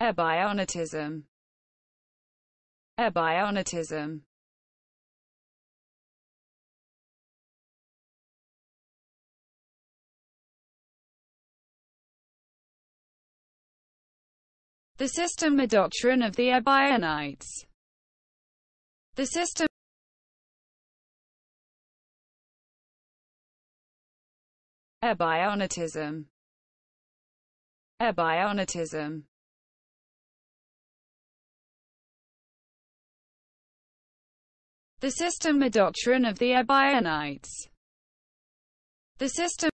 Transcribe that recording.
Abionatism Abionatism The system a doctrine of the Ebionites. The system Ebionitism Ebionitism The system a doctrine of the Ebionites. The system